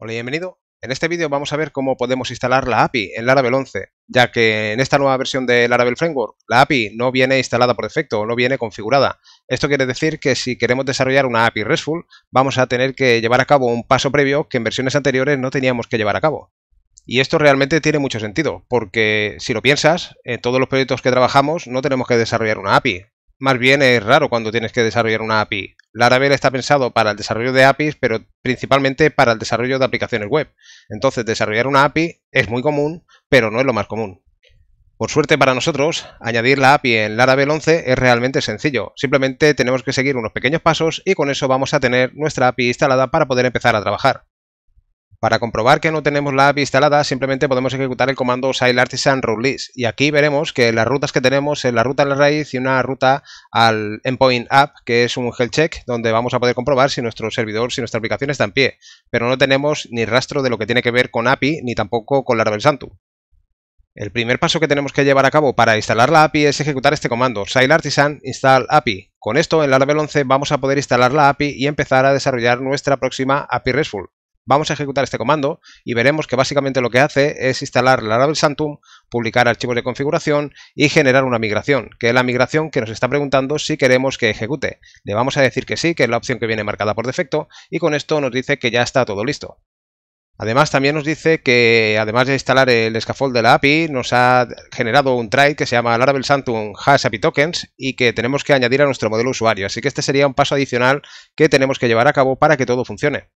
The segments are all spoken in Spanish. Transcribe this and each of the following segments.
Hola y bienvenido. En este vídeo vamos a ver cómo podemos instalar la API en Laravel 11, ya que en esta nueva versión de Laravel Framework la API no viene instalada por defecto, no viene configurada. Esto quiere decir que si queremos desarrollar una API RESTful, vamos a tener que llevar a cabo un paso previo que en versiones anteriores no teníamos que llevar a cabo. Y esto realmente tiene mucho sentido, porque si lo piensas, en todos los proyectos que trabajamos no tenemos que desarrollar una API más bien es raro cuando tienes que desarrollar una API. Laravel está pensado para el desarrollo de APIs, pero principalmente para el desarrollo de aplicaciones web. Entonces, desarrollar una API es muy común, pero no es lo más común. Por suerte para nosotros, añadir la API en Laravel 11 es realmente sencillo. Simplemente tenemos que seguir unos pequeños pasos y con eso vamos a tener nuestra API instalada para poder empezar a trabajar. Para comprobar que no tenemos la API instalada, simplemente podemos ejecutar el comando sail artisan release y aquí veremos que las rutas que tenemos es la ruta a la raíz y una ruta al endpoint app, que es un health check donde vamos a poder comprobar si nuestro servidor, si nuestra aplicación está en pie, pero no tenemos ni rastro de lo que tiene que ver con API ni tampoco con Laravel Santu. El primer paso que tenemos que llevar a cabo para instalar la API es ejecutar este comando sail artisan install API. Con esto en Laravel 11 vamos a poder instalar la API y empezar a desarrollar nuestra próxima API RESTful. Vamos a ejecutar este comando y veremos que básicamente lo que hace es instalar Laravel Santum, publicar archivos de configuración y generar una migración, que es la migración que nos está preguntando si queremos que ejecute. Le vamos a decir que sí, que es la opción que viene marcada por defecto y con esto nos dice que ya está todo listo. Además, también nos dice que, además de instalar el scaffold de la API, nos ha generado un try que se llama Laravel Santum Hash Tokens y que tenemos que añadir a nuestro modelo usuario. Así que este sería un paso adicional que tenemos que llevar a cabo para que todo funcione.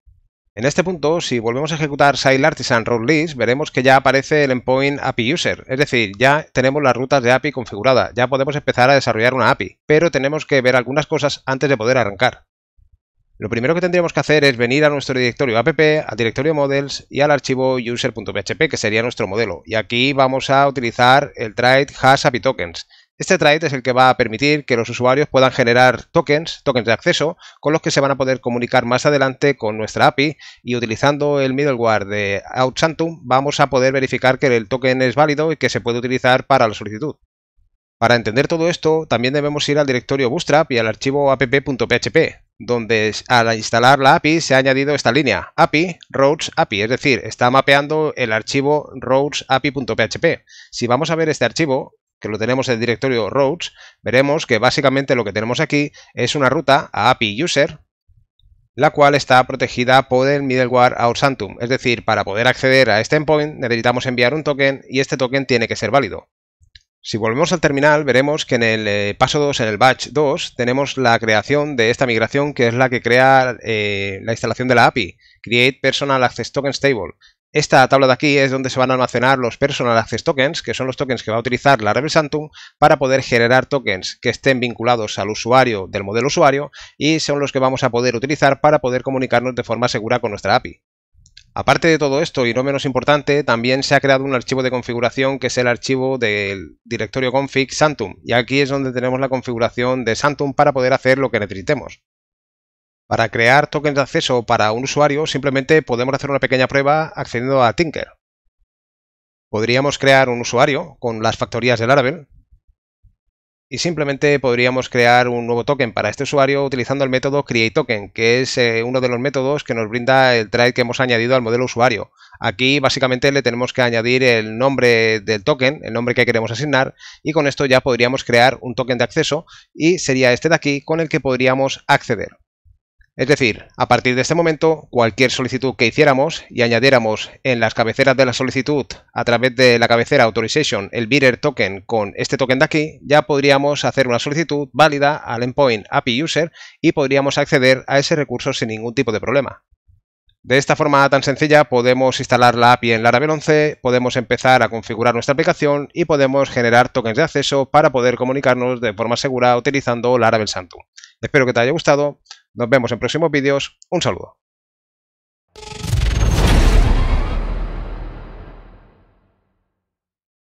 En este punto, si volvemos a ejecutar Sile Artisan List, veremos que ya aparece el endpoint API User, es decir, ya tenemos las rutas de API configuradas, ya podemos empezar a desarrollar una API, pero tenemos que ver algunas cosas antes de poder arrancar. Lo primero que tendríamos que hacer es venir a nuestro directorio app, al directorio models y al archivo user.php que sería nuestro modelo. Y aquí vamos a utilizar el trade hash tokens, este trait es el que va a permitir que los usuarios puedan generar tokens, tokens de acceso, con los que se van a poder comunicar más adelante con nuestra API y utilizando el middleware de OutSantum vamos a poder verificar que el token es válido y que se puede utilizar para la solicitud. Para entender todo esto, también debemos ir al directorio Bootstrap y al archivo app.php, donde al instalar la API se ha añadido esta línea, API, roads API, es decir, está mapeando el archivo roads API.php. Si vamos a ver este archivo, que lo tenemos en el directorio roads, veremos que básicamente lo que tenemos aquí es una ruta a API user, la cual está protegida por el middleware Outsantum, es decir, para poder acceder a este endpoint necesitamos enviar un token y este token tiene que ser válido. Si volvemos al terminal veremos que en el eh, paso 2, en el batch 2, tenemos la creación de esta migración que es la que crea eh, la instalación de la API, create personal access token stable, esta tabla de aquí es donde se van a almacenar los Personal Access Tokens, que son los tokens que va a utilizar la red Santum para poder generar tokens que estén vinculados al usuario del modelo usuario y son los que vamos a poder utilizar para poder comunicarnos de forma segura con nuestra API. Aparte de todo esto, y no menos importante, también se ha creado un archivo de configuración que es el archivo del directorio config Santum, y aquí es donde tenemos la configuración de Santum para poder hacer lo que necesitemos. Para crear tokens de acceso para un usuario, simplemente podemos hacer una pequeña prueba accediendo a Tinker. Podríamos crear un usuario con las factorías del Laravel y simplemente podríamos crear un nuevo token para este usuario utilizando el método createToken, que es eh, uno de los métodos que nos brinda el trait que hemos añadido al modelo usuario. Aquí básicamente le tenemos que añadir el nombre del token, el nombre que queremos asignar, y con esto ya podríamos crear un token de acceso y sería este de aquí con el que podríamos acceder. Es decir, a partir de este momento, cualquier solicitud que hiciéramos y añadiéramos en las cabeceras de la solicitud a través de la cabecera Authorization el bearer token con este token de aquí, ya podríamos hacer una solicitud válida al endpoint API User y podríamos acceder a ese recurso sin ningún tipo de problema. De esta forma tan sencilla podemos instalar la API en Laravel 11, podemos empezar a configurar nuestra aplicación y podemos generar tokens de acceso para poder comunicarnos de forma segura utilizando Laravel Santu. Espero que te haya gustado. Nos vemos en próximos vídeos. Un saludo.